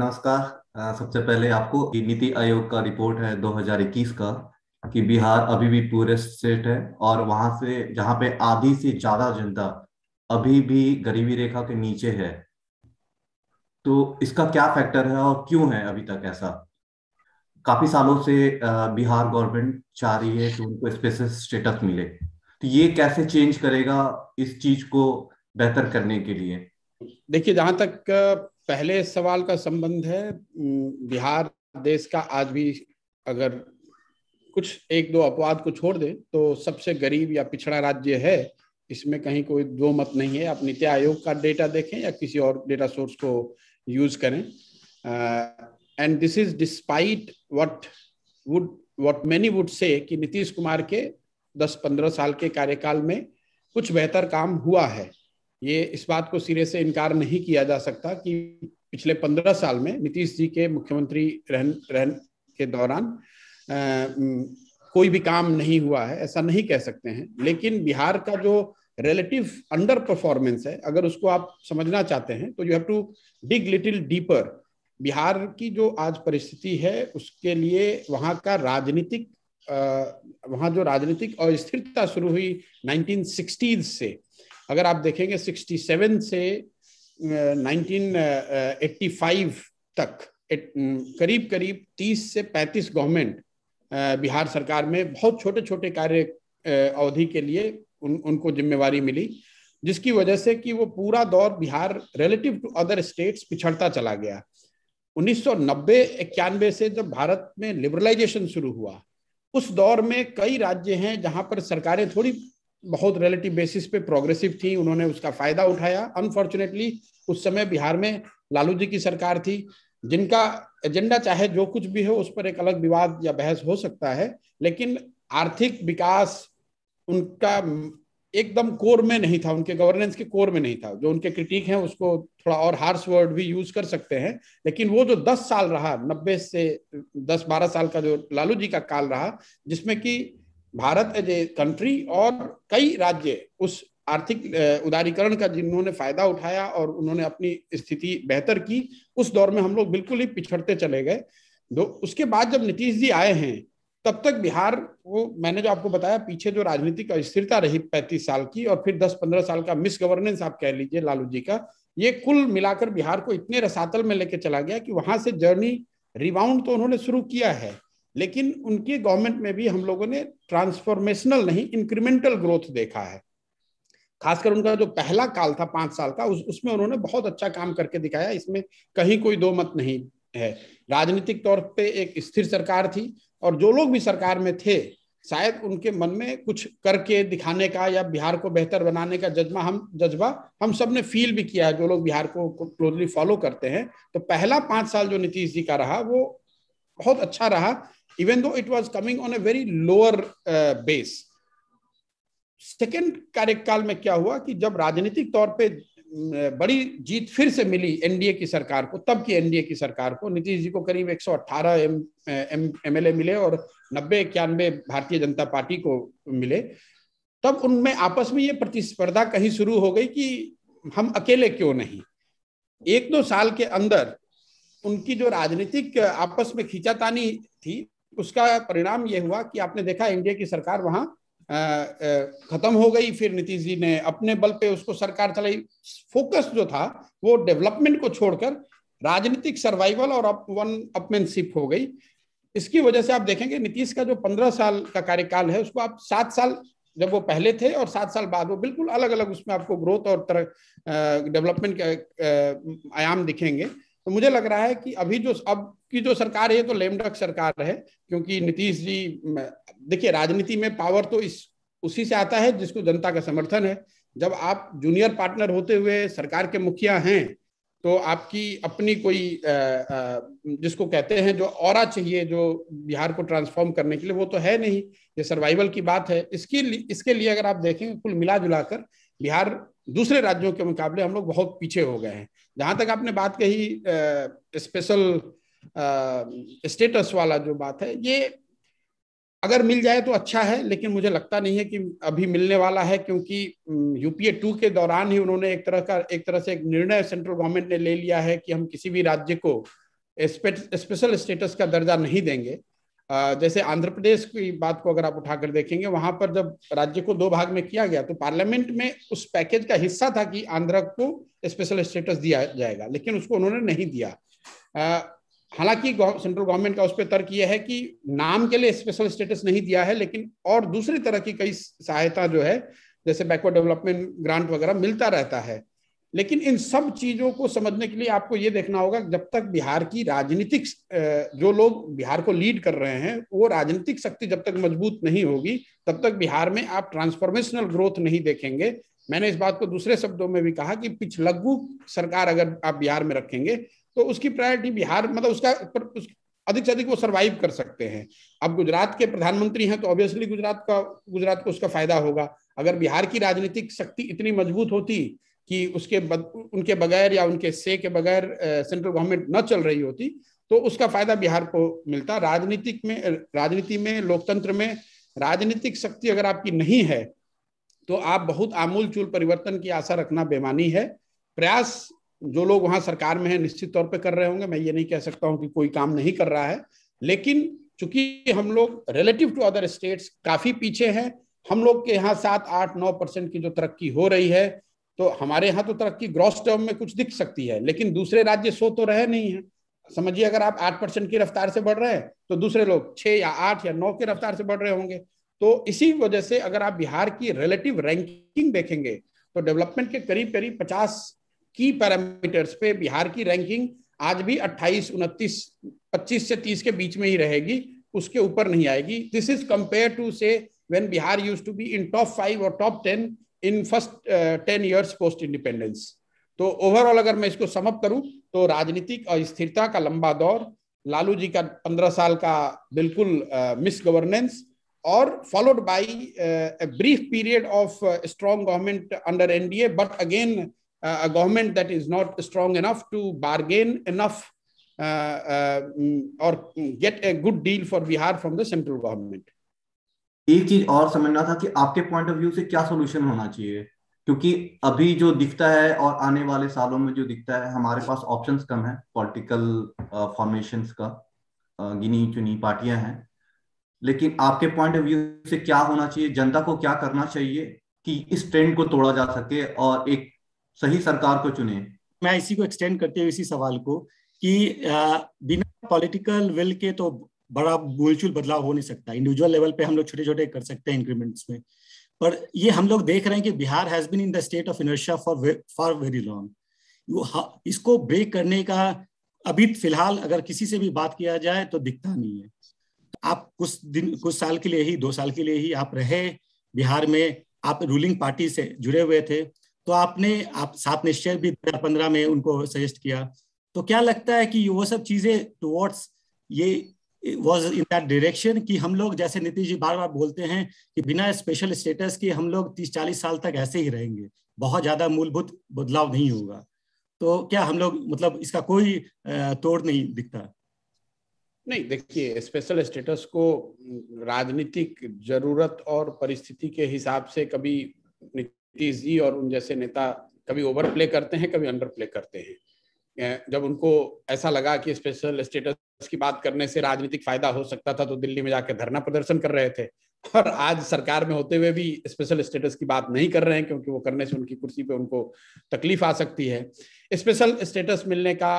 नमस्कार सबसे पहले आपको नीति आयोग का रिपोर्ट है 2021 का कि बिहार अभी भी टूरिस्ट स्टेट है और वहां से जहां पे आधी से ज्यादा जनता अभी भी गरीबी रेखा के नीचे है तो इसका क्या फैक्टर है और क्यों है अभी तक ऐसा काफी सालों से बिहार गवर्नमेंट चाह रही है कि उनको स्पेशल स्टेटस मिले तो ये कैसे चेंज करेगा इस चीज को बेहतर करने के लिए देखिए जहां तक पहले सवाल का संबंध है बिहार देश का आज भी अगर कुछ एक दो अपवाद को छोड़ दें तो सबसे गरीब या पिछड़ा राज्य है इसमें कहीं कोई दो मत नहीं है आप नीति आयोग का डेटा देखें या किसी और डेटा सोर्स को यूज करें and this is despite what would what many would say कि नीतीश कुमार के 10-15 साल के कार्यकाल में कुछ बेहतर काम हुआ है ये इस बात को सिरे से इनकार नहीं किया जा सकता कि पिछले पंद्रह साल में नीतीश जी के मुख्यमंत्री रहन रहन के दौरान आ, कोई भी काम नहीं हुआ है ऐसा नहीं कह सकते हैं लेकिन बिहार का जो रिलेटिव अंडर परफॉर्मेंस है अगर उसको आप समझना चाहते हैं तो you have to dig little deeper Bihar की जो आज परिस्थिति है उसके लिए वहाँ का राजनीतिक वहाँ जो राजनीतिक अस्थिरता शुरू हुई नाइनटीन से अगर आप देखेंगे 67 से 1985 तक करीब करीब 30 से 35 गवर्नमेंट बिहार सरकार में बहुत छोटे छोटे कार्य अवधि के लिए उन उनको जिम्मेवारी मिली जिसकी वजह से कि वो पूरा दौर Bihar relative to other states पिछड़ता चला गया 1990 इक्यानवे से जब भारत में लिबरलाइजेशन शुरू हुआ उस दौर में कई राज्य हैं जहां पर सरकारें थोड़ी बहुत रिलेटिव बेसिस पे प्रोग्रेसिव थी उन्होंने उसका फायदा उठाया अनफॉर्चुनेटली उस समय बिहार में लालू जी की सरकार थी जिनका एजेंडा चाहे जो कुछ भी हो उस पर एक अलग विवाद या बहस हो सकता है लेकिन आर्थिक विकास उनका एकदम कोर में नहीं था उनके गवर्नेंस के कोर में नहीं था जो उनके क्रिटिक हैं उसको थोड़ा और हार्स वर्ड भी यूज कर सकते हैं लेकिन वो जो 10 साल रहा 90 से 10-12 साल का जो लालू जी का काल रहा जिसमें कि भारत एज ए कंट्री और कई राज्य उस आर्थिक उदारीकरण का जिन्होंने फायदा उठाया और उन्होंने अपनी स्थिति बेहतर की उस दौर में हम लोग बिल्कुल ही पिछड़ते चले गए दो उसके बाद जब नीतीश जी आए हैं तब तक बिहार को मैंने जो आपको बताया पीछे जो राजनीतिक अस्थिरता रही पैंतीस साल की और फिर दस पंद्रह साल का मिस गवर्नेंस आप कह लीजिए लालू जी का ये कुल मिलाकर बिहार को इतने रसातल में लेके चला गया कि वहां से जर्नी रिबाउंड तो उन्होंने शुरू किया है लेकिन उनके गवर्नमेंट में भी हम लोगों ने ट्रांसफॉर्मेशनल नहीं इंक्रीमेंटल ग्रोथ देखा है खासकर उनका जो पहला काल था पांच साल का उस, उसमें उन्होंने बहुत अच्छा काम करके दिखाया इसमें कहीं कोई दो मत नहीं है राजनीतिक तौर पे एक स्थिर सरकार थी और जो लोग भी सरकार में थे शायद उनके मन में कुछ करके दिखाने का या बिहार को बेहतर बनाने का जज्बा हम जज्बा हम सब ने फील भी किया है जो लोग बिहार को क्लोजली फॉलो करते हैं तो पहला पांच साल जो नीतीश जी का रहा वो बहुत अच्छा रहा even though it was coming on a very lower base second कार्यकाल में क्या हुआ कि जब राजनीतिक तौर पे बड़ी जीत फिर से मिली एनडीए की सरकार को तब की एनडीए की सरकार को नीतीश जी को करीब 118 एम एमएलए मिले और नब्बे इक्यानवे भारतीय जनता पार्टी को मिले तब उनमें आपस में ये प्रतिस्पर्धा कहीं शुरू हो गई कि हम अकेले क्यों नहीं एक दो साल के अंदर उनकी जो राजनीतिक आपस में खींचातानी थी उसका परिणाम यह हुआ कि आपने देखा एनडीए की सरकार वहां खत्म हो गई फिर नीतीश जी ने अपने बल पे उसको सरकार चलाई फोकस जो था वो डेवलपमेंट को छोड़कर राजनीतिक सर्वाइवल और अप वन अपमैनशिप हो गई इसकी वजह से आप देखेंगे नीतीश का जो पंद्रह साल का कार्यकाल है उसको आप सात साल जब वो पहले थे और सात साल बाद वो बिल्कुल अलग अलग उसमें आपको ग्रोथ और तरह डेवलपमेंट के आयाम दिखेंगे तो मुझे लग रहा है कि अभी जो अब की जो सरकार है तो लेमडक सरकार है क्योंकि नीतीश जी देखिए राजनीति में पावर तो इस उसी से आता है जिसको जनता का समर्थन है जब आप जूनियर पार्टनर होते हुए सरकार के मुखिया हैं तो आपकी अपनी कोई जिसको कहते हैं जो और चाहिए जो बिहार को ट्रांसफॉर्म करने के लिए वो तो है नहीं ये सर्वाइवल की बात है इसकी इसके लिए अगर आप देखेंगे कुल मिला जुला कर बिहार दूसरे राज्यों के मुकाबले हम लोग बहुत पीछे हो गए हैं जहां तक आपने बात कही स्पेशल स्टेटस वाला जो बात है ये अगर मिल जाए तो अच्छा है लेकिन मुझे लगता नहीं है कि अभी मिलने वाला है क्योंकि यूपीए टू के दौरान ही उन्होंने एक तरह का एक तरह से एक निर्णय सेंट्रल गवर्नमेंट ने ले लिया है कि हम किसी भी राज्य को स्पेशल स्टेटस का दर्जा नहीं देंगे जैसे आंध्र प्रदेश की बात को अगर आप उठाकर देखेंगे वहां पर जब राज्य को दो भाग में किया गया तो पार्लियामेंट में उस पैकेज का हिस्सा था कि आंध्र को स्पेशल स्टेटस दिया जाएगा लेकिन उसको उन्होंने नहीं दिया हालांकि सेंट्रल गवर्नमेंट का उस पर तर्क यह है कि नाम के लिए स्पेशल स्टेटस नहीं दिया है लेकिन और दूसरी तरह की कई सहायता जो है जैसे बैकवर्ड डेवलपमेंट ग्रांट वगैरह मिलता रहता है लेकिन इन सब चीजों को समझने के लिए आपको ये देखना होगा जब तक बिहार की राजनीतिक जो लोग बिहार को लीड कर रहे हैं वो राजनीतिक शक्ति जब तक मजबूत नहीं होगी तब तक बिहार में आप ट्रांसफॉर्मेशनल ग्रोथ नहीं देखेंगे मैंने इस बात को दूसरे शब्दों में भी कहा कि पिछलग्गू सरकार अगर आप बिहार में रखेंगे तो उसकी प्रायोरिटी बिहार मतलब उसका उस, अधिक से अधिक वो सर्वाइव कर सकते हैं अब गुजरात के प्रधानमंत्री हैं तो ऑब्वियसली गुजरात का गुजरात को उसका फायदा होगा अगर बिहार की राजनीतिक शक्ति इतनी मजबूत होती कि उसके बद, उनके बगैर या उनके से के बगैर सेंट्रल गवर्नमेंट न चल रही होती तो उसका फायदा बिहार को मिलता राजनीतिक में राजनीति में लोकतंत्र में राजनीतिक शक्ति अगर आपकी नहीं है तो आप बहुत आमूल चूल परिवर्तन की आशा रखना बेमानी है प्रयास जो लोग वहां सरकार में है निश्चित तौर पर कर रहे होंगे मैं ये नहीं कह सकता हूं कि कोई काम नहीं कर रहा है लेकिन चूंकि हम लोग रिलेटिव टू अदर स्टेट्स काफी पीछे हैं हम लोग के यहाँ सात आठ नौ परसेंट की जो तरक्की हो रही है तो हमारे यहाँ तो तरक्की ग्रॉस टर्म में कुछ दिख सकती है लेकिन दूसरे राज्य सो तो रहे नहीं है समझिए अगर आप आठ परसेंट की रफ्तार से बढ़ रहे हैं तो दूसरे लोग छह या आठ या नौ की रफ्तार से बढ़ रहे होंगे तो इसी वजह से अगर आप बिहार की रिलेटिव रैंकिंग देखेंगे तो डेवलपमेंट के करीब करीब पचास की पैरामीटर्स पे बिहार की रैंकिंग आज भी अट्ठाईस उनतीस पच्चीस से तीस के बीच में ही रहेगी उसके ऊपर नहीं आएगी this is compare to say when Bihar use to be in top five और top ten in first ten years post independence तो ओवरऑल अगर मैं इसको समअप करूं तो राजनीतिक अस्थिरता का लंबा दौर लालू जी का पंद्रह साल का बिल्कुल मिस uh, गवर्नेंस और followed a brief period of strong government under NDA but again government that is not strong enough to bargain enough और get a good deal for Bihar from the central government एक चीज और समझना था कि आपके point of view से क्या सोल्यूशन होना चाहिए क्योंकि अभी जो दिखता है और आने वाले सालों में जो दिखता है हमारे पास ऑप्शंस कम है पॉलिटिकल फॉर्मेशन का गिनी चुनी पार्टियां हैं लेकिन आपके पॉइंट ऑफ व्यू से क्या होना चाहिए जनता को क्या करना चाहिए कि इस ट्रेंड को तोड़ा जा सके और एक सही सरकार को चुने मैं इसी को एक्सटेंड करते हुए इसी सवाल को कि बिना पॉलिटिकल विल के तो बड़ा गोलचुल बदलाव हो नहीं सकता इंडिविजुअल लेवल पे हम लोग छोटे छोटे कर सकते हैं इंक्रीमेंट्स में पर ये हम लोग देख रहे हैं कि Bihar has been in the state of inertia for for very long इसको ब्रेक करने का अभी फिलहाल अगर किसी से भी बात किया जाए तो दिखता नहीं है आप कुछ दिन कुछ साल के लिए ही दो साल के लिए ही आप रहे बिहार में आप रूलिंग पार्टी से जुड़े हुए थे तो आपने आप सात निश्चय भी दो हजार पंद्रह में उनको सजेस्ट किया तो क्या लगता है कि वो सब चीजें टुवर्ड्स ये वॉज इन दैट डायरेक्शन कि हम लोग जैसे नीतीश जी बार बार बोलते हैं कि बिना स्पेशल स्टेटस के हम लोग तीस चालीस साल तक ऐसे ही रहेंगे बहुत ज्यादा मूलभूत बदलाव नहीं होगा तो क्या हम लोग मतलब इसका कोई तोड़ नहीं दिखता नहीं देखिए स्पेशल स्टेटस को राजनीतिक जरूरत और परिस्थिति के हिसाब से कभी नीतीश जी और उन जैसे नेता कभी ओवर प्ले करते हैं कभी अंडर प्ले करते हैं जब उनको ऐसा लगा कि स्पेशल स्टेटस की बात करने से राजनीतिक फायदा हो सकता था तो दिल्ली में जाकर धरना प्रदर्शन कर रहे थे और आज सरकार में होते हुए भी स्पेशल स्टेटस की बात नहीं कर रहे हैं क्योंकि वो करने से उनकी कुर्सी पे उनको तकलीफ आ सकती है स्पेशल स्टेटस मिलने का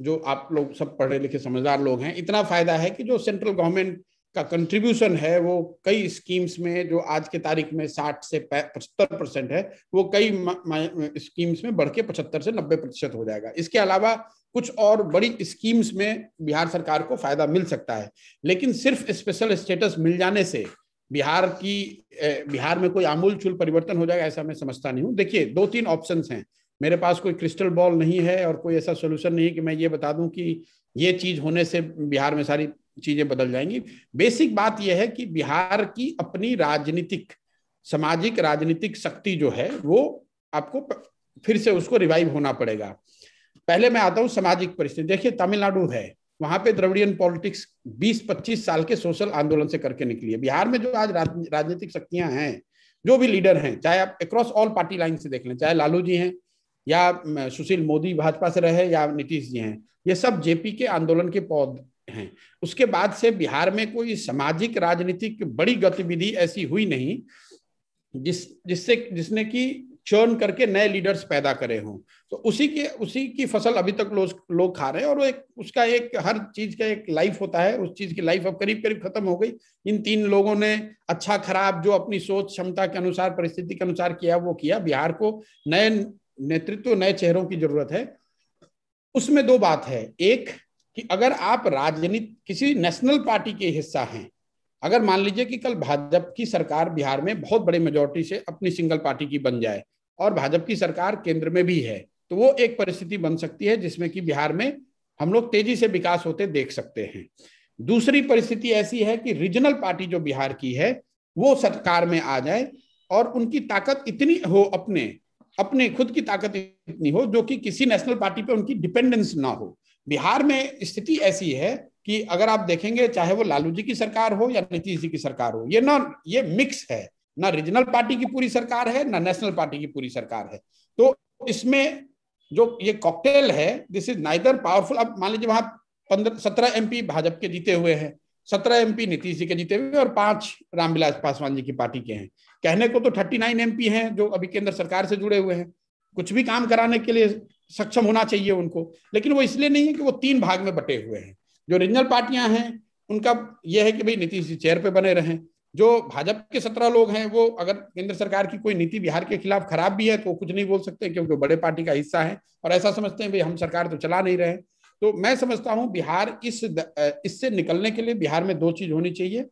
जो आप लोग सब पढ़े लिखे समझदार लोग हैं इतना फायदा है कि जो सेंट्रल गवर्नमेंट का कंट्रीब्यूशन है वो कई स्कीम्स में जो आज के तारीख में 60 से पचहत्तर परसेंट है वो कई स्कीम्स में बढ़ के पचहत्तर से नब्बे प्रतिशत हो जाएगा इसके अलावा कुछ और बड़ी स्कीम्स में बिहार सरकार को फायदा मिल सकता है लेकिन सिर्फ स्पेशल स्टेटस मिल जाने से बिहार की बिहार में कोई चूल परिवर्तन हो जाएगा ऐसा मैं समझता नहीं हूँ देखिए दो तीन ऑप्शन हैं मेरे पास कोई क्रिस्टल बॉल नहीं है और कोई ऐसा सोल्यूशन नहीं है कि मैं ये बता दूं कि ये चीज होने से बिहार में सारी चीजें बदल जाएंगी बेसिक बात यह है कि बिहार की अपनी राजनीतिक सामाजिक राजनीतिक शक्ति जो है वो आपको फिर से उसको रिवाइव होना पड़ेगा पहले मैं आता हूँ सामाजिक परिस्थिति देखिए तमिलनाडु है वहां पे द्रविडियन पॉलिटिक्स 20-25 साल के सोशल आंदोलन से करके निकली है बिहार में जो आज राजनीतिक शक्तियां हैं जो भी लीडर हैं चाहे आप अक्रॉस ऑल पार्टी लाइन से देख लें चाहे लालू जी हैं या सुशील मोदी भाजपा से रहे या नीतीश जी हैं ये सब जेपी के आंदोलन के पौध हैं उसके बाद से बिहार में कोई सामाजिक राजनीतिक बड़ी गतिविधि ऐसी हुई नहीं जिस जिससे जिसने की चर्न करके नए लीडर्स पैदा करे हों तो उसी के उसी की फसल अभी तक लोग लो खा रहे हैं और वो एक उसका एक हर चीज का एक लाइफ होता है उस चीज की लाइफ अब करीब करीब खत्म हो गई इन तीन लोगों ने अच्छा खराब जो अपनी सोच क्षमता के अनुसार परिस्थिति के अनुसार किया वो किया बिहार को नए नेतृत्व नए चेहरों की जरूरत है उसमें दो बात है एक कि अगर आप राजनीति किसी नेशनल पार्टी के हिस्सा हैं अगर मान लीजिए कि कल भाजपा की सरकार बिहार में बहुत बड़े मेजोरिटी से अपनी सिंगल पार्टी की बन जाए और भाजपा की सरकार केंद्र में भी है तो वो एक परिस्थिति बन सकती है जिसमें कि बिहार में हम लोग तेजी से विकास होते देख सकते हैं दूसरी परिस्थिति ऐसी है कि रीजनल पार्टी जो बिहार की है वो सरकार में आ जाए और उनकी ताकत इतनी हो अपने अपने खुद की ताकत इतनी हो जो कि किसी नेशनल पार्टी पे उनकी डिपेंडेंस ना हो बिहार में स्थिति ऐसी है कि अगर आप देखेंगे चाहे वो लालू जी की सरकार हो या नीतीश जी की सरकार हो ये ना ये मिक्स है ना रीजनल पार्टी की पूरी सरकार है ना नेशनल पार्टी की पूरी सरकार है तो इसमें जो ये कॉकटेल है दिस इज नाइदर पावरफुल अब मान लीजिए वहां पंद्रह सत्रह एम भाजपा के जीते हुए हैं सत्रह एम नीतीश जी के जीते हुए और पांच रामविलास पासवान जी की पार्टी के हैं कहने को तो थर्टी नाइन एम हैं जो अभी केंद्र सरकार से जुड़े हुए हैं कुछ भी काम कराने के लिए सक्षम होना चाहिए उनको लेकिन वो इसलिए नहीं है कि वो तीन भाग में बटे हुए हैं जो रीजनल पार्टियां हैं उनका यह है कि भाई नीतीश जी चेयर पे बने रहें जो भाजपा के सत्रह लोग हैं वो अगर केंद्र सरकार की कोई नीति बिहार के खिलाफ खराब भी है तो कुछ नहीं बोल सकते क्योंकि बड़े पार्टी का हिस्सा है और ऐसा समझते हैं भाई हम सरकार तो चला नहीं रहे तो मैं समझता हूं बिहार इस इससे निकलने के लिए बिहार में दो चीज होनी चाहिए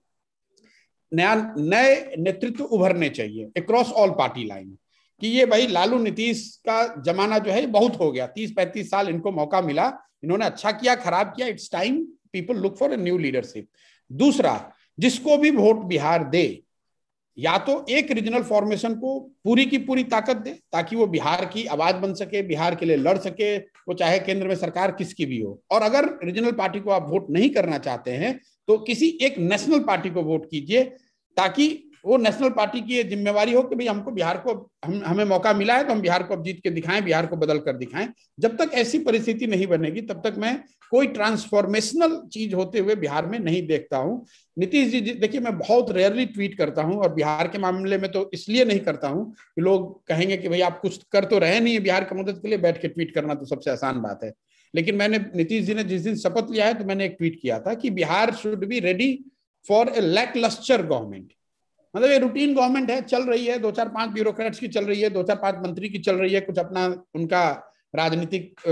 नया नए नेतृत्व उभरने चाहिए अक्रॉस ऑल पार्टी लाइन कि ये भाई लालू नीतीश का जमाना जो है बहुत हो गया तीस पैंतीस साल इनको मौका मिला इन्होंने अच्छा किया खराब किया it's time people look for a new leadership दूसरा जिसको भी वोट बिहार दे या तो एक रीजनल फॉर्मेशन को पूरी की पूरी ताकत दे ताकि वो बिहार की आवाज बन सके बिहार के लिए लड़ सके वो चाहे केंद्र में सरकार किसकी भी हो और अगर रीजनल पार्टी को आप वोट नहीं करना चाहते हैं तो किसी एक नेशनल पार्टी को वोट कीजिए ताकि वो नेशनल पार्टी की ये जिम्मेवारी हो कि भाई हमको बिहार को हम हमें मौका मिला है तो हम बिहार को अब जीत के दिखाएं बिहार को बदल कर दिखाएं जब तक ऐसी परिस्थिति नहीं बनेगी तब तक मैं कोई ट्रांसफॉर्मेशनल चीज होते हुए बिहार में नहीं देखता हूँ नीतीश जी देखिए मैं बहुत रेयरली ट्वीट करता हूँ और बिहार के मामले में तो इसलिए नहीं करता हूँ कि लोग कहेंगे कि भाई आप कुछ कर तो रहे नहीं है बिहार की मदद के लिए बैठ के ट्वीट करना तो सबसे आसान बात है लेकिन मैंने नीतीश जी ने जिस दिन शपथ लिया है तो मैंने एक ट्वीट किया था कि Bihar should be ready for a lack government मतलब ये रूटीन गवर्नमेंट है चल रही है दो चार पांच ब्यूरोक्रेट्स की चल रही है दो चार पांच मंत्री की चल रही है कुछ अपना उनका राजनीतिक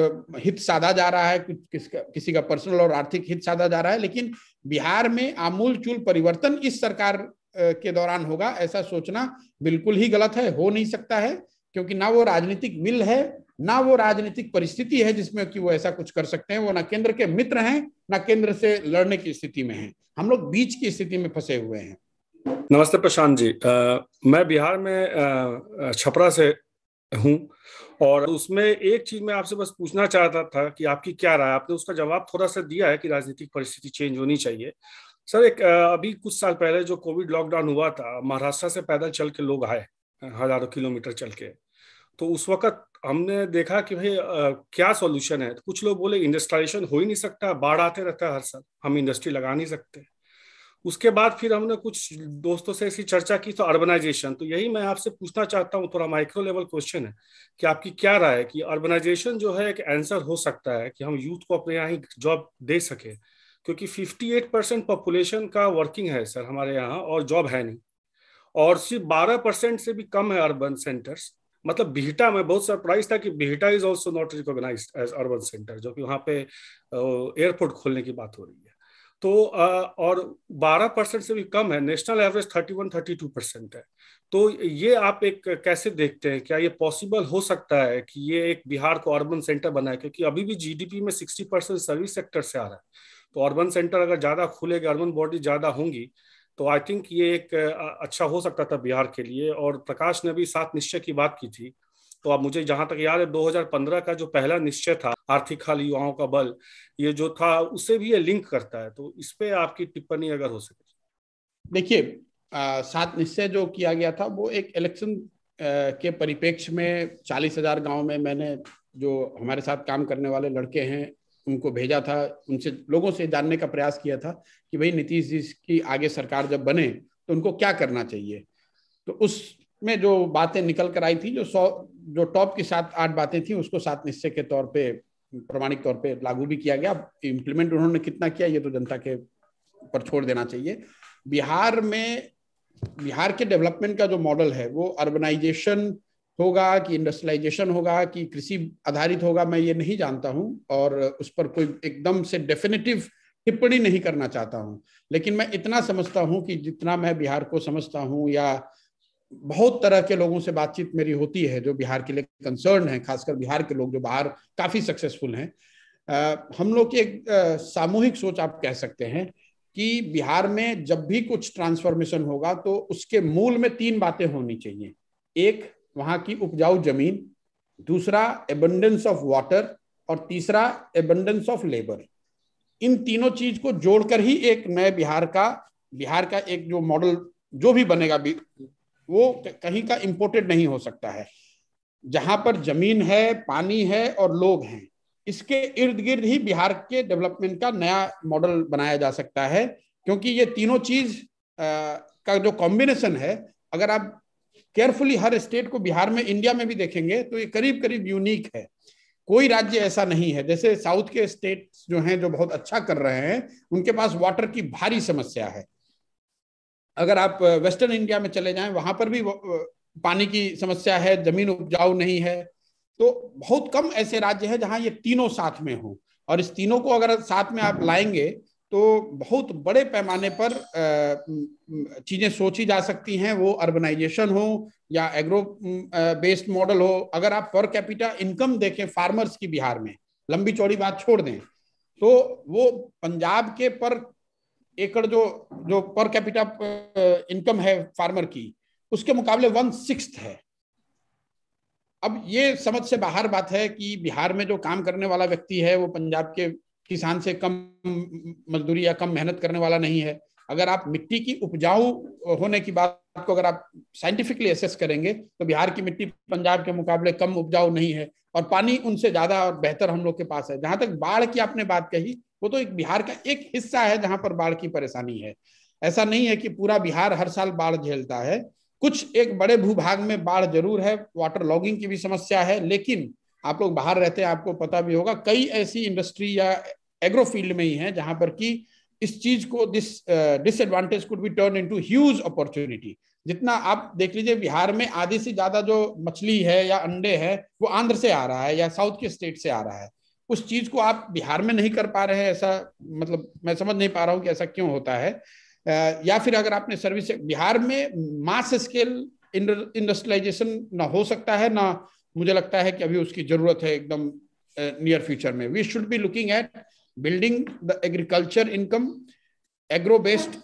हित साधा जा रहा है कुछ किस, किसी का पर्सनल और आर्थिक हित साधा जा रहा है लेकिन बिहार में आमूल चूल परिवर्तन इस सरकार के दौरान होगा ऐसा सोचना बिल्कुल ही गलत है हो नहीं सकता है क्योंकि ना वो राजनीतिक विल है ना वो राजनीतिक परिस्थिति है जिसमें कि वो ऐसा कुछ कर सकते हैं वो ना केंद्र के मित्र हैं ना केंद्र से लड़ने की स्थिति में हैं हम लोग बीच की स्थिति में फंसे हुए हैं नमस्ते प्रशांत जी आ, मैं बिहार में छपरा से हूँ और उसमें एक चीज मैं आपसे बस पूछना चाहता था कि आपकी क्या राय आपने उसका जवाब थोड़ा सा दिया है कि राजनीतिक परिस्थिति चेंज होनी चाहिए सर एक अभी कुछ साल पहले जो कोविड लॉकडाउन हुआ था महाराष्ट्र से पैदल चल के लोग आए हजारों किलोमीटर चल के तो उस वक्त हमने देखा कि भाई क्या सॉल्यूशन है कुछ लोग बोले इंडस्ट्राइजेशन हो ही नहीं सकता बाढ़ आते रहता है हर साल हम इंडस्ट्री लगा नहीं सकते उसके बाद फिर हमने कुछ दोस्तों से ऐसी चर्चा की तो अर्बनाइजेशन तो यही मैं आपसे पूछना चाहता हूँ थोड़ा माइक्रो लेवल क्वेश्चन है कि आपकी क्या राय है कि अर्बनाइजेशन जो है एक आंसर हो सकता है कि हम यूथ को अपने यहाँ ही जॉब दे सके क्योंकि 58 परसेंट पॉपुलेशन का वर्किंग है सर हमारे यहाँ और जॉब है नहीं और सिर्फ बारह परसेंट से भी कम है अर्बन सेंटर्स मतलब बिहटा में बहुत सरप्राइज था कि Bihta is also not recognise as urban centre जो कि वहाँ पे एयरपोर्ट खोलने की बात हो रही है तो और 12 परसेंट से भी कम है नेशनल एवरेज 31 32 परसेंट है तो ये आप एक कैसे देखते हैं क्या ये पॉसिबल हो सकता है कि ये एक बिहार को अर्बन सेंटर बनाए क्योंकि अभी भी जीडीपी में 60 परसेंट सर्विस सेक्टर से आ रहा है तो अर्बन सेंटर अगर ज़्यादा खुलेगा अर्बन बॉडी ज़्यादा होंगी तो आई थिंक ये एक अच्छा हो सकता था बिहार के लिए और प्रकाश ने भी सात निश्चय की बात की थी तो अब मुझे जहां तक याद है 2015 का जो पहला निश्चय था आर्थिक हाल युवाओं का बल ये जो था उससे भी ये लिंक करता है तो इस पे आपकी टिप्पणी अगर हो सके देखिए सात निश्चय जो किया गया था वो एक इलेक्शन के परिपेक्ष में चालीस हजार गाँव में मैंने जो हमारे साथ काम करने वाले लड़के हैं उनको भेजा था उनसे लोगों से जानने का प्रयास किया था कि भाई नीतीश जी की आगे सरकार जब बने तो उनको क्या करना चाहिए तो उस में जो बातें निकल कर आई थी जो सौ जो टॉप की सात आठ बातें थी उसको सात निश्चय के तौर पे प्रमाणिक तौर पे लागू भी किया गया इम्प्लीमेंट उन्होंने कितना किया ये तो जनता के पर छोड़ देना चाहिए बिहार में बिहार के डेवलपमेंट का जो मॉडल है वो अर्बनाइजेशन होगा कि इंडस्ट्रियलाइजेशन होगा कि कृषि आधारित होगा मैं ये नहीं जानता हूँ और उस पर कोई एकदम से डेफिनेटिव टिप्पणी नहीं करना चाहता हूँ लेकिन मैं इतना समझता हूँ कि जितना मैं बिहार को समझता हूँ या बहुत तरह के लोगों से बातचीत मेरी होती है जो बिहार के लिए कंसर्न है खासकर बिहार के लोग जो बाहर काफ़ी सक्सेसफुल हैं हम लोग की एक सामूहिक सोच आप कह सकते हैं कि बिहार में जब भी कुछ ट्रांसफॉर्मेशन होगा तो उसके मूल में तीन बातें होनी चाहिए एक वहां की उपजाऊ जमीन दूसरा एबंडेंस ऑफ वाटर और तीसरा एबंडेंस ऑफ लेबर इन तीनों चीज को जोड़कर ही एक नए बिहार का बिहार का एक जो मॉडल जो भी बनेगा वो कहीं का इम्पोर्टेड नहीं हो सकता है जहां पर जमीन है पानी है और लोग हैं इसके इर्द गिर्द ही बिहार के डेवलपमेंट का नया मॉडल बनाया जा सकता है क्योंकि ये तीनों चीज का जो कॉम्बिनेशन है अगर आप केयरफुली हर स्टेट को बिहार में इंडिया में भी देखेंगे तो ये करीब करीब यूनिक है कोई राज्य ऐसा नहीं है जैसे साउथ के स्टेट जो हैं जो बहुत अच्छा कर रहे हैं उनके पास वाटर की भारी समस्या है अगर आप वेस्टर्न इंडिया में चले जाएं वहां पर भी पानी की समस्या है जमीन उपजाऊ नहीं है तो बहुत कम ऐसे राज्य हैं जहां ये तीनों साथ में हो और इस तीनों को अगर साथ में आप लाएंगे तो बहुत बड़े पैमाने पर चीज़ें सोची जा सकती हैं वो अर्बनाइजेशन हो या एग्रो बेस्ड मॉडल हो अगर आप पर कैपिटा इनकम देखें फार्मर्स की बिहार में लंबी चौड़ी बात छोड़ दें तो वो पंजाब के पर एकड़ जो जो पर कैपिटा इनकम है फार्मर की उसके मुकाबले वन सिक्स है अब ये समझ से बाहर बात है कि बिहार में जो काम करने वाला व्यक्ति है वो पंजाब के किसान से कम मजदूरी या कम मेहनत करने वाला नहीं है अगर आप मिट्टी की उपजाऊ होने की बात को अगर आप साइंटिफिकली एसेस करेंगे तो बिहार की मिट्टी पंजाब के मुकाबले कम उपजाऊ नहीं है और पानी उनसे ज्यादा और बेहतर हम लोग के पास है जहां तक बाढ़ की आपने बात कही वो तो एक बिहार का एक हिस्सा है जहां पर बाढ़ की परेशानी है ऐसा नहीं है कि पूरा बिहार हर साल बाढ़ झेलता है कुछ एक बड़े भूभाग में बाढ़ जरूर है वाटर लॉगिंग की भी समस्या है लेकिन आप लोग बाहर रहते हैं आपको पता भी होगा कई ऐसी इंडस्ट्री या एग्रो फील्ड में ही है जहां पर कि इस चीज को this disadvantage could be turn into huge opportunity जितना आप देख लीजिए बिहार में आधे से ज्यादा जो मछली है या अंडे है वो आंध्र से आ रहा है या साउथ के स्टेट से आ रहा है उस चीज को आप बिहार में नहीं कर पा रहे हैं ऐसा मतलब मैं समझ नहीं पा रहा हूं कि ऐसा क्यों होता है या फिर अगर आपने सर्विस बिहार में मास स्केल इंडस्ट्रियलाइजेशन ना हो सकता है ना मुझे लगता है कि अभी उसकी जरूरत है एकदम नियर फ्यूचर में we should be looking at building the agriculture income agro based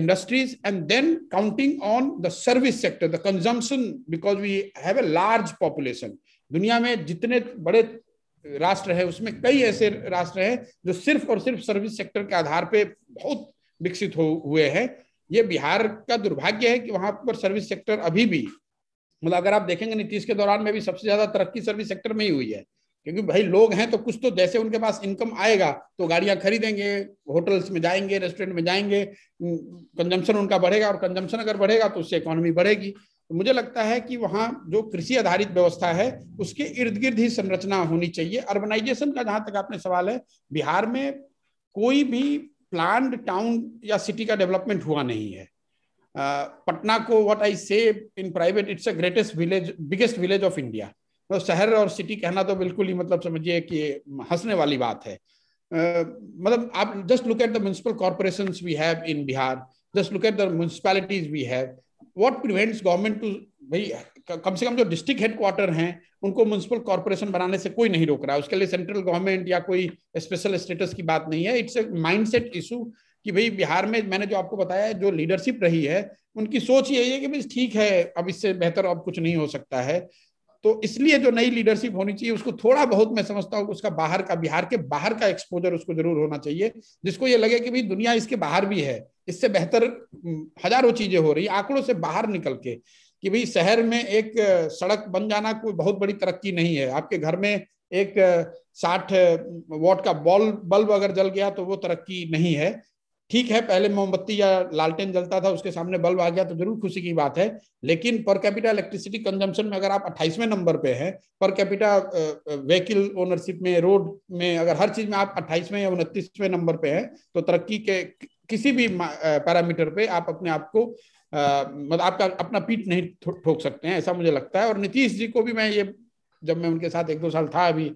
industries and then counting on the service sector the consumption because we have a large population दुनिया में जितने बड़े राष्ट्र है उसमें कई ऐसे राष्ट्र हैं जो सिर्फ और सिर्फ सर्विस सेक्टर के आधार पे बहुत विकसित हो हुए हैं ये बिहार का दुर्भाग्य है कि वहां पर सर्विस सेक्टर अभी भी मतलब अगर आप देखेंगे नीतीश के दौरान में भी सबसे ज्यादा तरक्की सर्विस सेक्टर में ही हुई है क्योंकि भाई लोग हैं तो कुछ तो जैसे उनके पास इनकम आएगा तो गाड़ियां खरीदेंगे होटल्स में जाएंगे रेस्टोरेंट में जाएंगे कंजम्पशन उनका बढ़ेगा और कंजम्पशन अगर बढ़ेगा तो उससे इकोनॉमी बढ़ेगी तो मुझे लगता है कि वहाँ जो कृषि आधारित व्यवस्था है उसके इर्द गिर्द ही संरचना होनी चाहिए अर्बनाइजेशन का जहाँ तक आपने सवाल है बिहार में कोई भी प्लान टाउन या सिटी का डेवलपमेंट हुआ नहीं है पटना को what I say in private it's a greatest village biggest village of India तो शहर और सिटी कहना तो बिल्कुल ही मतलब समझिए कि हंसने वाली बात है uh, मतलब आप just look at the municipal corporation we have in Bihar just look at the municipalities we have what prevents government to भाई कम से कम जो डिस्ट्रिक्ट हेडक्वार्टर हैं उनको म्यूनसिपल कॉरपोरेशन बनाने से कोई नहीं रोक रहा है उसके लिए सेंट्रल गवर्नमेंट या कोई स्पेशल स्टेटस की बात नहीं है इट्स ए माइंडसेट इशू कि भाई बिहार में मैंने जो आपको बताया जो लीडरशिप रही है उनकी सोच यही है कि भाई ठीक है अब इससे बेहतर अब कुछ नहीं हो सकता है तो इसलिए जो नई लीडरशिप होनी चाहिए उसको थोड़ा बहुत मैं समझता हूँ उसका बाहर का बिहार के बाहर का एक्सपोजर उसको जरूर होना चाहिए जिसको ये लगे कि भाई दुनिया इसके बाहर भी है इससे बेहतर हम्म, हजारों चीजें हो रही आंकड़ों से बाहर निकल के कि भाई शहर में एक सड़क बन जाना कोई बहुत बड़ी तरक्की नहीं है आपके घर में एक साठ वॉट का बॉल बल्ब अगर जल गया तो वो तरक्की नहीं है ठीक है पहले मोमबत्ती या लालटेन जलता था उसके सामने बल्ब आ गया तो जरूर खुशी की बात है लेकिन पर कैपिटा इलेक्ट्रिसिटी कंजम्पशन में अगर आप 28वें नंबर पे हैं पर कैपिटा व्हीकल ओनरशिप में रोड में अगर हर चीज में आप 28वें या उनतीसवें नंबर पे हैं तो तरक्की के किसी भी पैरामीटर पे आप अपने आप को मतलब आपका अपना पीठ नहीं ठोक सकते हैं ऐसा मुझे लगता है और नीतीश जी को भी मैं ये जब मैं उनके साथ एक दो साल था अभी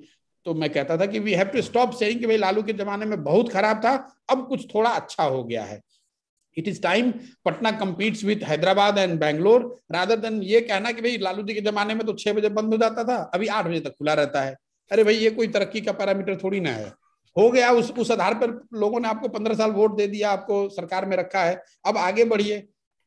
तो मैं कहता था कि we have to stop saying कि भाई लालू के जमाने में बहुत खराब था अब कुछ थोड़ा अच्छा हो गया है it is time Patna competes with Hyderabad and Bangalore rather than ये कहना कि भाई लालू जी के जमाने में तो छह बजे बंद हो जाता था अभी आठ बजे तक खुला रहता है अरे भाई ये कोई तरक्की का पैरामीटर थोड़ी ना है हो गया उस उस आधार पर लोगों ने आपको पंद्रह साल वोट दे दिया आपको सरकार में रखा है अब आगे बढ़िए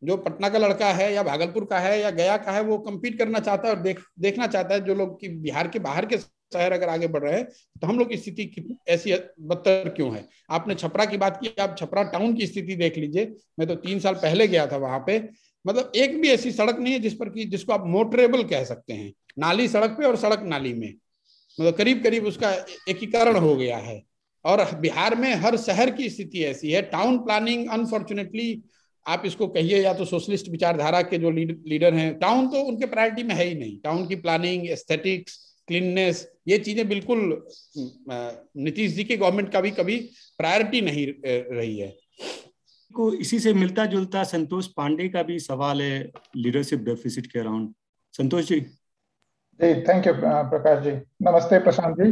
जो पटना का लड़का है या भागलपुर का है या गया का है वो कम्पीट करना चाहता है और देख देखना चाहता है जो लोग की बिहार के बाहर के शहर अगर आगे बढ़ रहे हैं तो हम लोग की स्थिति ऐसी बदतर क्यों है आपने छपरा की बात की आप छपरा टाउन की स्थिति देख लीजिए मैं तो तीन साल पहले गया था वहां पे मतलब एक भी ऐसी सड़क नहीं है जिस पर कि जिसको आप मोटरेबल कह सकते हैं नाली सड़क पे और सड़क नाली में मतलब करीब करीब उसका एकीकरण हो गया है और बिहार में हर शहर की स्थिति ऐसी है टाउन प्लानिंग अनफॉर्चुनेटली आप इसको कहिए या तो सोशलिस्ट विचारधारा के जो लीड, लीडर हैं टाउन तो उनके प्रायोरिटी में है ही नहीं टाउन की प्लानिंग एस्थेटिक्स क्लीननेस ये चीजें बिल्कुल नीतीश जी की गवर्नमेंट का भी कभी प्रायोरिटी नहीं रही है को इसी से मिलता जुलता संतोष पांडे का भी सवाल है लीडरशिप डेफिसिट के around Santosh ji ji thank you Prakash ji नमस्ते प्रशांत जी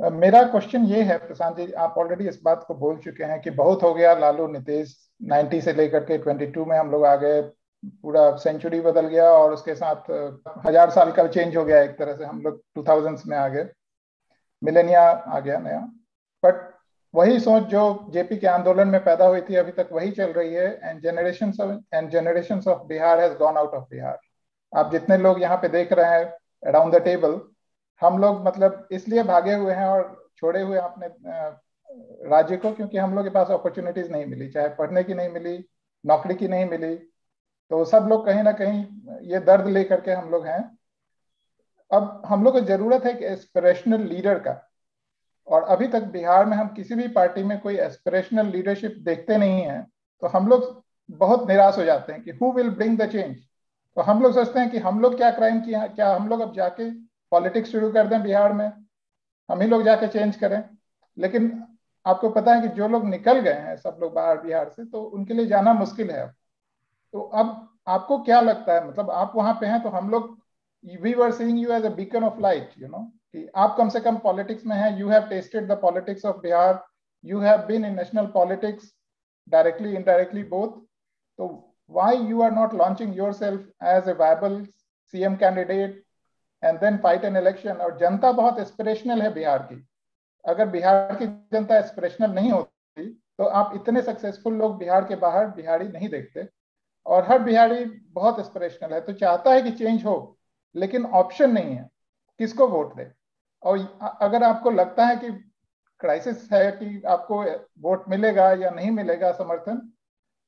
मेरा क्वेश्चन ये है प्रशांत जी आप ऑलरेडी इस बात को बोल चुके हैं कि बहुत हो गया लालू नीतीश 90 से लेकर के 22 में हम लोग आ गए पूरा सेंचुरी बदल गया और उसके साथ हजार साल का चेंज हो गया एक तरह से हम लोग टू थाउजेंड्स में आ गए मिलेनिया आ गया नया बट वही सोच जो जेपी के आंदोलन में पैदा हुई थी अभी तक वही चल रही है and generation and generation of Bihar has gone out of Bihar आप जितने लोग यहाँ पे देख रहे हैं अराउंड द टेबल हम लोग मतलब इसलिए भागे हुए हैं और छोड़े हुए अपने राज्य को क्योंकि हम लोग के पास अपॉर्चुनिटीज नहीं मिली चाहे पढ़ने की नहीं मिली नौकरी की नहीं मिली तो सब लोग कहीं ना कहीं ये दर्द ले करके हम लोग हैं अब हम लोग को जरूरत है एक एस्पिरेशनल लीडर का और अभी तक बिहार में हम किसी भी पार्टी में कोई एस्पिरेशनल लीडरशिप देखते नहीं है तो हम लोग बहुत निराश हो जाते हैं कि who will bring the change तो हम लोग सोचते हैं कि हम लोग क्या क्राइम किया क्या हम लोग अब जाके पॉलिटिक्स शुरू कर दें बिहार में हम ही लोग जाके चेंज करें लेकिन आपको पता है कि जो लोग निकल गए हैं सब लोग बाहर बिहार से तो उनके लिए जाना मुश्किल है तो अब आपको क्या लगता है मतलब आप वहां पे हैं तो हम लोग we were seeing you as a beacon of light you know कि आप कम से कम पॉलिटिक्स में हैं you have tested the politics of Bihar you have been in national politics directly indirectly both तो you are not launching yourself as a viable CM candidate and then fight an election और जनता बहुत aspirational है बिहार की अगर बिहार की जनता aspirational नहीं होती तो आप इतने सक्सेसफुल लोग बिहार के बाहर बिहारी नहीं देखते और हर बिहारी बहुत एस्पिरेशनल है तो चाहता है कि चेंज हो लेकिन ऑप्शन नहीं है किसको वोट दे और अगर आपको लगता है कि क्राइसिस है कि आपको वोट मिलेगा या नहीं मिलेगा समर्थन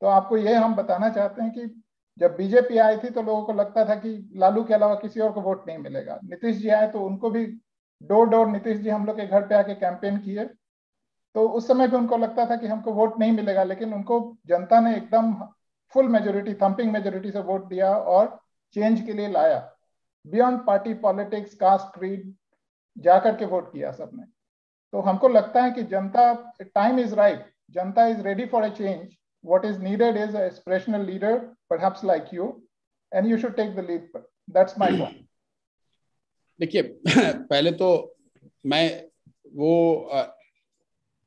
तो आपको ये हम बताना चाहते हैं कि जब बीजेपी आई थी तो लोगों को लगता था कि लालू के अलावा किसी और को वोट नहीं मिलेगा नीतीश जी आए तो उनको भी डोर डोर नीतीश जी हम लोग के घर पे आके कैंपेन किए तो उस समय भी उनको लगता था कि हमको वोट नहीं मिलेगा लेकिन उनको जनता ने एकदम फुल मेजोरिटी थम्पिंग मेजोरिटी से वोट दिया और चेंज के लिए लाया beyond party politics caste creed जाकर के वोट किया सबने तो हमको लगता है कि जनता टाइम इज राइट जनता is ready for a change what is needed is an aspirational leader, perhaps like you, and you should take the lead. That's my point. देखिए पहले तो मैं वो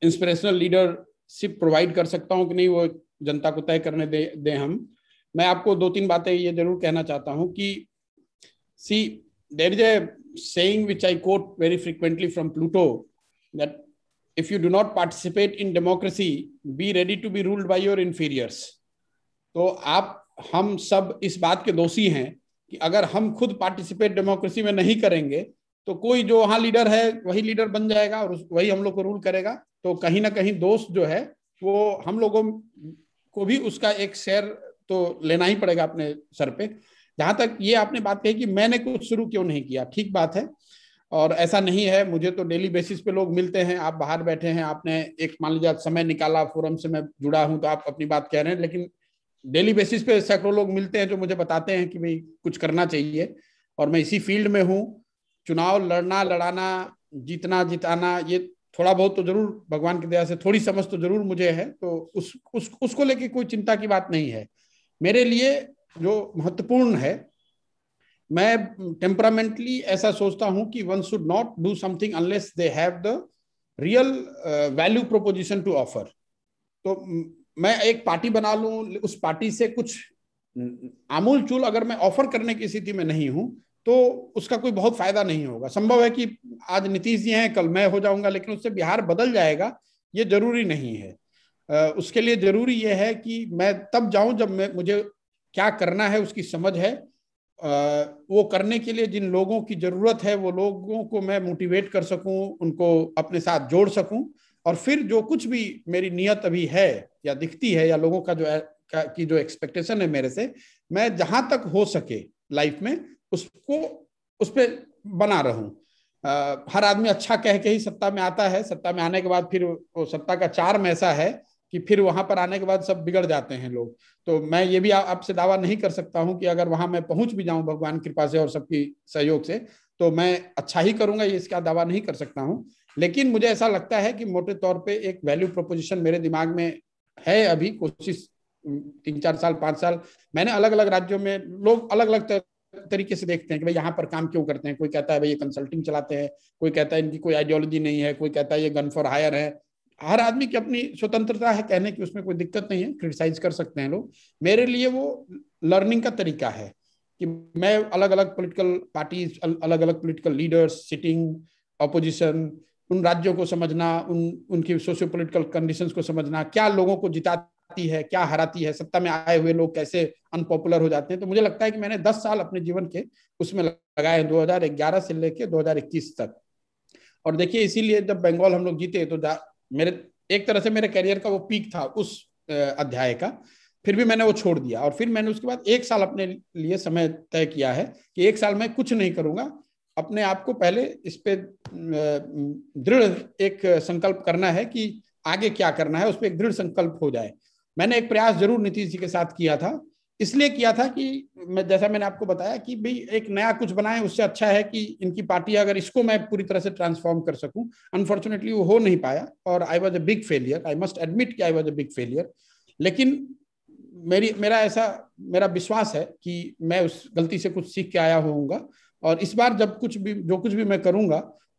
इंस्पिरेशनल लीडरशिप प्रोवाइड कर सकता हूँ कि नहीं वो जनता को तय करने दे दें हम मैं आपको दो तीन बातें ये जरूर कहना चाहता हूँ कि see there is a saying which I quote very frequently from Pluto that if you do not participate in democracy be ready to be ruled by your inferiors तो आप हम सब इस बात के दोषी हैं कि अगर हम खुद पार्टिसिपेट डेमोक्रेसी में नहीं करेंगे तो कोई जो वहां लीडर है वही लीडर बन जाएगा और वही हम लोग को रूल करेगा तो कहीं ना कहीं दोष जो है वो हम लोगों को भी उसका एक शेयर तो लेना ही पड़ेगा अपने सर पे जहां तक ये आपने बात कही कि मैंने कुछ शुरू क्यों नहीं किया ठीक बात है और ऐसा नहीं है मुझे तो डेली बेसिस पे लोग मिलते हैं आप बाहर बैठे हैं आपने एक मान लीजिए समय निकाला फोरम से मैं जुड़ा हूं तो आप अपनी बात कह रहे हैं लेकिन डेली बेसिस पे सैकड़ों लोग मिलते हैं जो मुझे बताते हैं कि भाई कुछ करना चाहिए और मैं इसी फील्ड में हूँ चुनाव लड़ना लड़ाना जीतना जिताना ये थोड़ा बहुत तो जरूर भगवान की दया से थोड़ी समझ तो जरूर मुझे है तो उस, उस उसको लेके कोई चिंता की बात नहीं है मेरे लिए जो महत्वपूर्ण है मैं टेम्परामेंटली ऐसा सोचता हूं कि one should not do something unless they have the real value proposition to offer तो मैं एक पार्टी बना लूं उस पार्टी से कुछ आमूल चूल अगर मैं ऑफर करने की स्थिति में नहीं हूं तो उसका कोई बहुत फायदा नहीं होगा संभव है कि आज नीतीश जी हैं कल मैं हो जाऊंगा लेकिन उससे बिहार बदल जाएगा ये जरूरी नहीं है uh, उसके लिए जरूरी यह है कि मैं तब जाऊं जब मैं मुझे क्या करना है उसकी समझ है वो करने के लिए जिन लोगों की ज़रूरत है वो लोगों को मैं मोटिवेट कर सकूं उनको अपने साथ जोड़ सकूं और फिर जो कुछ भी मेरी नीयत अभी है या दिखती है या लोगों का जो का, की जो एक्सपेक्टेशन है मेरे से मैं जहां तक हो सके लाइफ में उसको उस पर बना रहूं हर आदमी अच्छा कह के ही सत्ता में आता है सत्ता में आने के बाद फिर वो सत्ता का चार्म ऐसा है कि फिर वहां पर आने के बाद सब बिगड़ जाते हैं लोग तो मैं ये भी आपसे दावा नहीं कर सकता हूं कि अगर वहां मैं पहुंच भी जाऊं भगवान कृपा से और सबकी सहयोग से तो मैं अच्छा ही करूंगा ये इसका दावा नहीं कर सकता हूं लेकिन मुझे ऐसा लगता है कि मोटे तौर पे एक वैल्यू प्रोपोजिशन मेरे दिमाग में है अभी कोशिश तीन चार साल पांच साल मैंने अलग अलग राज्यों में लोग अलग अलग तरीके से देखते हैं कि भाई यहाँ पर काम क्यों करते हैं कोई कहता है भाई ये कंसल्टिंग चलाते हैं कोई कहता है इनकी कोई आइडियोलॉजी नहीं है कोई कहता है ये गन फॉर हायर है हर आदमी की अपनी स्वतंत्रता है कहने की उसमें कोई दिक्कत नहीं है क्रिटिसाइज कर सकते हैं लोग मेरे लिए वो लर्निंग का तरीका है कि मैं अलग अलग पॉलिटिकल पार्टीज अलग अलग पॉलिटिकल लीडर्स सिटिंग अपोजिशन उन राज्यों को समझना उन उनकी सोशियो पोलिटिकल कंडीशन को समझना क्या लोगों को जिताती है क्या हराती है सत्ता में आए हुए लोग कैसे अनपॉपुलर हो जाते हैं तो मुझे लगता है कि मैंने 10 साल अपने जीवन के उसमें लगाए हैं 2011 से लेकर 2021 तक और देखिए इसीलिए जब बंगाल हम लोग जीते तो मेरे एक तरह से मेरे करियर का वो पीक था उस अध्याय का फिर भी मैंने वो छोड़ दिया और फिर मैंने उसके बाद एक साल अपने लिए समय तय किया है कि एक साल मैं कुछ नहीं करूंगा अपने आप को पहले इस पे दृढ़ एक संकल्प करना है कि आगे क्या करना है उस पर एक दृढ़ संकल्प हो जाए मैंने एक प्रयास जरूर नीतीश जी के साथ किया था इसलिए किया था कि मैं जैसा मैंने आपको बताया कि भाई एक नया कुछ बनाए उससे अच्छा है कि इनकी पार्टी अगर इसको मैं पूरी तरह से ट्रांसफॉर्म कर सकूं अनफॉर्चुनेटली वो हो नहीं पाया और I was a big failure I must admit कि I was a big failure लेकिन मेरी मेरा ऐसा मेरा विश्वास है कि मैं उस गलती से कुछ सीख के आया होऊंगा और इस बार जब कुछ भी जो कुछ भी मैं करूंगा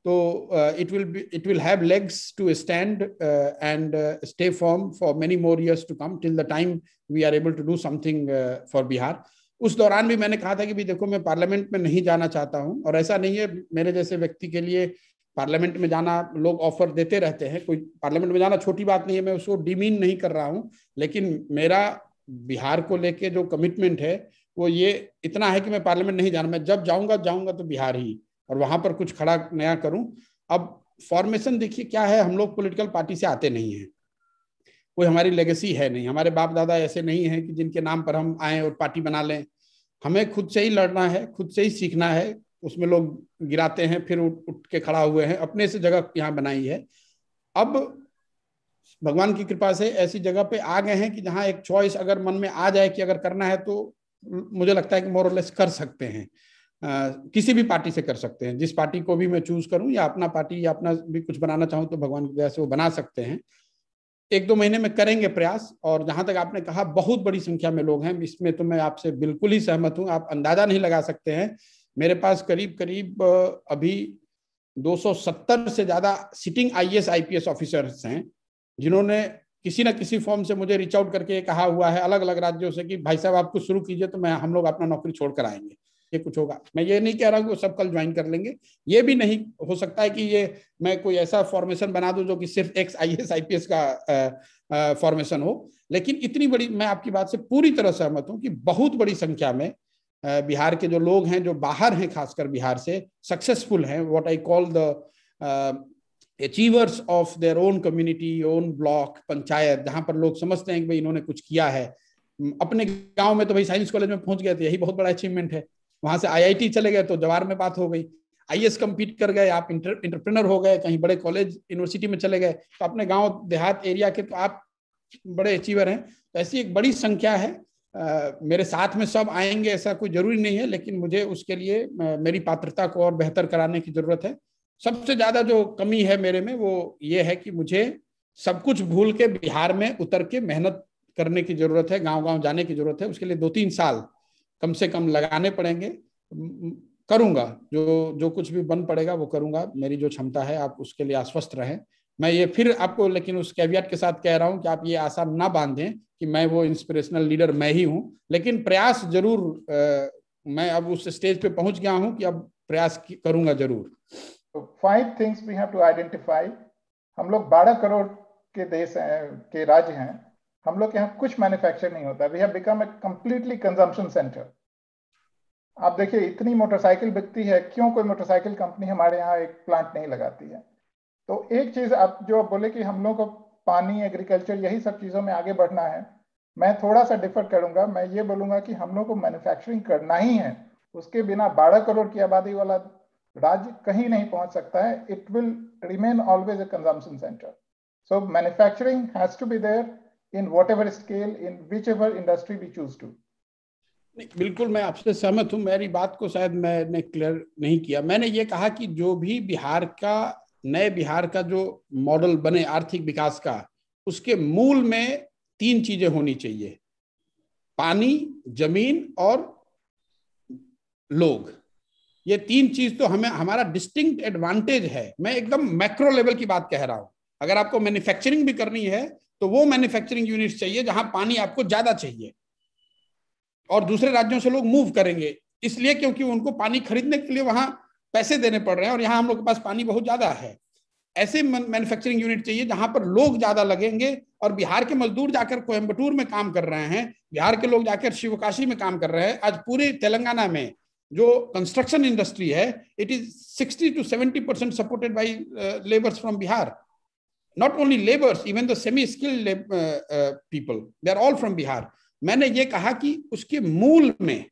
So uh, it will be it will have legs to stand uh, and uh, stay firm for many more years to come till the time we are able to do something uh, for Bihar. उस दौरान भी मैंने कहा था कि भी देखो मैं पार्लियामेंट में नहीं जाना चाहता हूं और ऐसा नहीं है मेरे जैसे व्यक्ति के लिए पार्लियामेंट में जाना लोग ऑफर देते रहते हैं कोई पार्लियामेंट में जाना छोटी बात नहीं है मैं उसको डिमीन नहीं कर रहा हूँ लेकिन मेरा बिहार को लेके जो कमिटमेंट है वो ये इतना है कि मैं पार्लियामेंट नहीं जाना मैं जब जाऊँगा जाऊँगा तो बिहार ही और वहां पर कुछ खड़ा नया करूं अब फॉर्मेशन देखिए क्या है हम लोग पॉलिटिकल पार्टी से आते नहीं हैं कोई हमारी लेगेसी है नहीं हमारे बाप दादा ऐसे नहीं है कि जिनके नाम पर हम आए और पार्टी बना लें हमें खुद से ही लड़ना है खुद से ही सीखना है उसमें लोग गिराते हैं फिर उठ उठ के खड़ा हुए हैं अपने से जगह यहाँ बनाई है अब भगवान की कृपा से ऐसी जगह पे आ गए हैं कि जहाँ एक चॉइस अगर मन में आ जाए कि अगर करना है तो मुझे लगता है कि मोरलेस कर सकते हैं किसी भी पार्टी से कर सकते हैं जिस पार्टी को भी मैं चूज करूं या अपना पार्टी या अपना भी कुछ बनाना चाहूं तो भगवान की दया से वो बना सकते हैं एक दो महीने में करेंगे प्रयास और जहां तक आपने कहा बहुत बड़ी संख्या में लोग हैं इसमें तो मैं आपसे बिल्कुल ही सहमत हूं आप अंदाजा नहीं लगा सकते हैं मेरे पास करीब करीब अभी 270 से ज्यादा सिटिंग आईएएस आईपीएस ऑफिसर्स हैं जिन्होंने किसी ना किसी फॉर्म से मुझे रीच आउट करके कहा हुआ है अलग अलग राज्यों से कि भाई साहब आप कुछ शुरू कीजिए तो मैं हम लोग अपना नौकरी छोड़कर आएंगे ये कुछ होगा मैं ये नहीं कह रहा हूँ सब कल ज्वाइन कर लेंगे ये भी नहीं हो सकता है कि ये मैं कोई ऐसा फॉर्मेशन बना दूं जो कि सिर्फ ex I S I P S का फॉर्मेशन हो लेकिन इतनी बड़ी मैं आपकी बात से पूरी तरह सहमत हूँ कि बहुत बड़ी संख्या में आ, बिहार के जो लोग हैं जो बाहर हैं खासकर बिहार से सक्सेसफुल हैं what I call the achievers of their own community own block panchayat जहां पर लोग समझते हैं कि भाई इन्होंने कुछ किया है अपने गांव में तो भाई साइंस कॉलेज में पहुंच गए थे यही बहुत बड़ा अचीवमेंट है वहां से आईआईटी चले गए तो जवार में बात हो गई आईएएस कम्पीट e कर गए आप इंटरप्रेनर हो गए कहीं बड़े कॉलेज यूनिवर्सिटी में चले गए तो अपने गांव देहात एरिया के तो आप बड़े अचीवर हैं तो ऐसी एक बड़ी संख्या है आ, मेरे साथ में सब आएंगे ऐसा कोई जरूरी नहीं है लेकिन मुझे उसके लिए मेरी पात्रता को और बेहतर कराने की जरूरत है सबसे ज्यादा जो कमी है मेरे में वो ये है कि मुझे सब कुछ भूल के बिहार में उतर के मेहनत करने की जरूरत है गांव गांव जाने की जरूरत है उसके लिए दो तीन साल कम से कम लगाने पड़ेंगे करूंगा जो जो कुछ भी बन पड़ेगा वो करूंगा मेरी जो क्षमता है आप उसके लिए आश्वस्त रहें मैं ये फिर आपको लेकिन उस कैवियट के साथ कह रहा हूँ कि आप ये आशा ना बांधें कि मैं वो इंस्पिरेशनल लीडर मैं ही हूँ लेकिन प्रयास जरूर आ, मैं अब उस स्टेज पे पहुंच गया हूं कि अब प्रयास करूंगा जरूर five things we have to identify हम लोग बारह करोड़ के देश हैं के राज्य हैं हम लोग के यहाँ कुछ मैन्युफैक्चर नहीं होता we have become a completely consumption centre आप देखिए इतनी मोटरसाइकिल बिकती है क्यों कोई मोटरसाइकिल कंपनी हमारे यहाँ एक प्लांट नहीं लगाती है तो एक चीज आप जो बोले कि हम लोग को पानी एग्रीकल्चर यही सब चीजों में आगे बढ़ना है मैं थोड़ा सा डिफर करूंगा मैं ये बोलूंगा कि हम लोग को मैन्युफैक्चरिंग करना ही है उसके बिना बारह करोड़ की आबादी वाला राज्य कहीं नहीं पहुंच सकता है it will remain always a consumption centre so manufacturing has to be there in whatever scale in whichever industry we choose to बिल्कुल मैं आपसे सहमत हूं मेरी बात को शायद मैंने क्लियर नहीं किया मैंने ये कहा कि जो भी बिहार का नए बिहार का जो मॉडल बने आर्थिक विकास का उसके मूल में तीन चीजें होनी चाहिए पानी जमीन और लोग ये तीन चीज तो हमें हमारा डिस्टिंक्ट एडवांटेज है मैं एकदम मैक्रो लेवल की बात कह रहा हूं अगर आपको मैन्युफैक्चरिंग भी करनी है तो वो मैन्युफैक्चरिंग यूनिट चाहिए जहां पानी आपको ज्यादा चाहिए और दूसरे राज्यों से लोग मूव करेंगे इसलिए क्योंकि उनको पानी खरीदने के लिए वहां पैसे देने पड़ रहे हैं और यहाँ हम लोग के पास पानी बहुत ज्यादा है ऐसे मैन्युफैक्चरिंग यूनिट चाहिए जहां पर लोग ज्यादा लगेंगे और बिहार के मजदूर जाकर कोयम्बटूर में काम कर रहे हैं बिहार के लोग जाकर शिवकाशी में काम कर रहे हैं आज पूरे तेलंगाना में जो कंस्ट्रक्शन इंडस्ट्री है it is sixty to seventy percent supported by labours from Bihar not only labours even the semi skilled people they are all from Bihar मैंने ये कहा कि उसके मूल में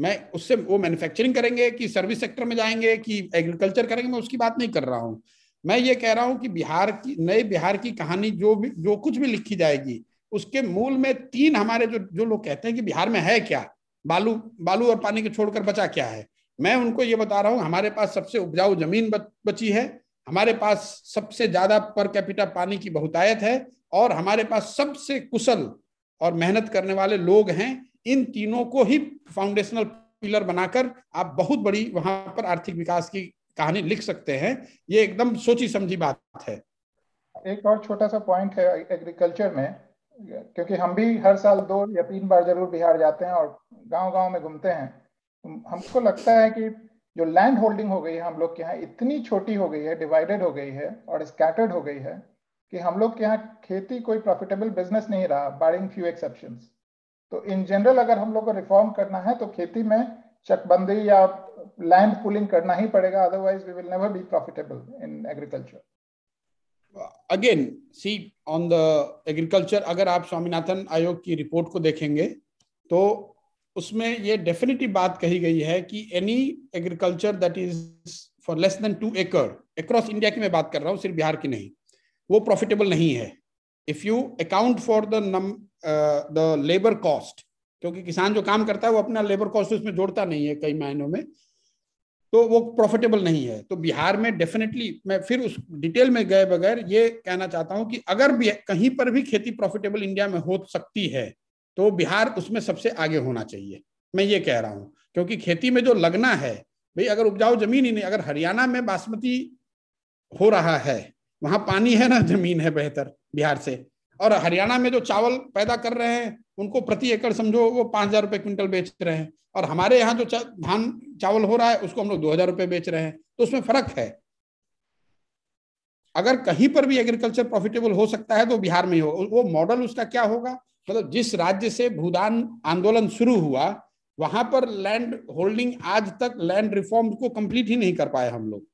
मैं उससे वो मैन्युफैक्चरिंग करेंगे कि सर्विस सेक्टर में जाएंगे कि एग्रीकल्चर करेंगे मैं उसकी बात नहीं कर रहा हूँ मैं ये कह रहा हूँ कि बिहार की नए बिहार की कहानी जो भी जो कुछ भी लिखी जाएगी उसके मूल में तीन हमारे जो जो लोग कहते हैं कि बिहार में है क्या बालू बालू और पानी को छोड़कर बचा क्या है मैं उनको ये बता रहा हूँ हमारे पास सबसे उपजाऊ जमीन बच, बची है हमारे पास सबसे ज्यादा पर कैपिटा पानी की बहुतायत है और हमारे पास सबसे कुशल और मेहनत करने वाले लोग हैं इन तीनों को ही फाउंडेशनल पिलर बनाकर आप बहुत बड़ी वहां पर आर्थिक विकास की कहानी लिख सकते हैं ये एकदम सोची समझी बात है एक और छोटा सा पॉइंट है एग्रीकल्चर में क्योंकि हम भी हर साल दो या तीन बार जरूर बिहार जाते हैं और गांव गांव में घूमते हैं हमको लगता है कि जो लैंड होल्डिंग हो गई है हम लोग के यहाँ इतनी छोटी हो गई है डिवाइडेड हो गई है और स्कैटर्ड हो गई है कि हम लोग के यहाँ खेती कोई प्रॉफिटेबल बिजनेस नहीं रहा बारिंग फ्यू एक्सेप्शन तो इन जनरल अगर हम लोग को रिफॉर्म करना है तो खेती में चकबंदी या लैंड पुलिंग करना ही पड़ेगा otherwise we will never be profitable in agriculture again see on the agriculture अगर आप स्वामीनाथन आयोग की रिपोर्ट को देखेंगे तो उसमें ये डेफिनेटली बात कही गई है कि any agriculture that is for less than two acre across India की मैं बात कर रहा हूँ सिर्फ बिहार की नहीं वो प्रॉफिटेबल नहीं है if you account for the नम द लेबर कॉस्ट क्योंकि किसान जो काम करता है वो अपना लेबर कॉस्ट उसमें जोड़ता नहीं है कई मायनों में तो वो प्रॉफिटेबल नहीं है तो बिहार में डेफिनेटली मैं फिर उस डिटेल में गए बगैर ये कहना चाहता हूँ कि अगर भी कहीं पर भी खेती प्रॉफिटेबल इंडिया में हो सकती है तो बिहार उसमें सबसे आगे होना चाहिए मैं ये कह रहा हूँ क्योंकि खेती में जो लगना है भाई अगर उपजाऊ जमीन ही नहीं अगर हरियाणा में बासमती हो रहा है वहां पानी है ना जमीन है बेहतर बिहार से और हरियाणा में जो चावल पैदा कर रहे हैं उनको प्रति एकड़ समझो वो पांच हजार रुपये क्विंटल बेच रहे हैं और हमारे यहाँ जो धान चावल हो रहा है उसको हम लोग दो हजार रुपये बेच रहे हैं तो उसमें फर्क है अगर कहीं पर भी एग्रीकल्चर प्रॉफिटेबल हो सकता है तो बिहार में ही होगा वो मॉडल उसका क्या होगा मतलब जिस राज्य से भूदान आंदोलन शुरू हुआ वहां पर लैंड होल्डिंग आज तक लैंड रिफॉर्म को कंप्लीट ही नहीं कर पाए हम लोग